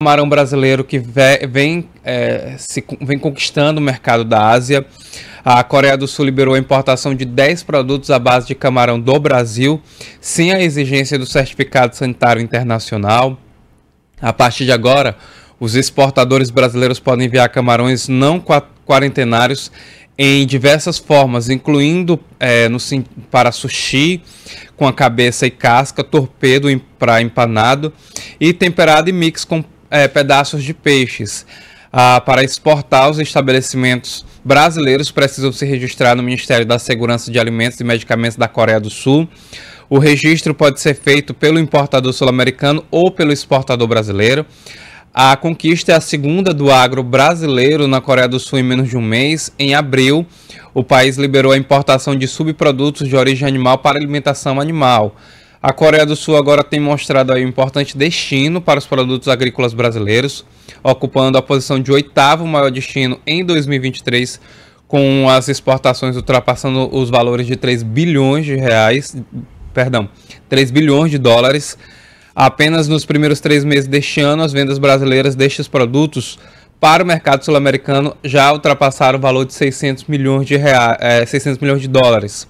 camarão brasileiro que vem, é, se, vem conquistando o mercado da Ásia. A Coreia do Sul liberou a importação de 10 produtos à base de camarão do Brasil, sem a exigência do certificado sanitário internacional. A partir de agora, os exportadores brasileiros podem enviar camarões não quarentenários em diversas formas, incluindo é, no, para sushi, com a cabeça e casca, torpedo para empanado e temperado e mix com é, pedaços de peixes. Ah, para exportar, os estabelecimentos brasileiros precisam se registrar no Ministério da Segurança de Alimentos e Medicamentos da Coreia do Sul. O registro pode ser feito pelo importador sul-americano ou pelo exportador brasileiro. A conquista é a segunda do agro brasileiro na Coreia do Sul em menos de um mês. Em abril, o país liberou a importação de subprodutos de origem animal para alimentação animal. A Coreia do Sul agora tem mostrado aí um importante destino para os produtos agrícolas brasileiros, ocupando a posição de oitavo maior destino em 2023, com as exportações ultrapassando os valores de 3 bilhões de reais, perdão, 3 bilhões de dólares. Apenas nos primeiros três meses deste ano, as vendas brasileiras destes produtos para o mercado sul-americano já ultrapassaram o valor de 600 milhões de, reais, é, 600 milhões de dólares.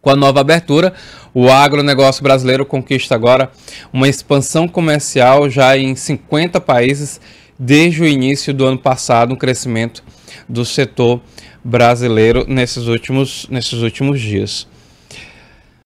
Com a nova abertura, o agronegócio brasileiro conquista agora uma expansão comercial já em 50 países desde o início do ano passado, um crescimento do setor brasileiro nesses últimos, nesses últimos dias.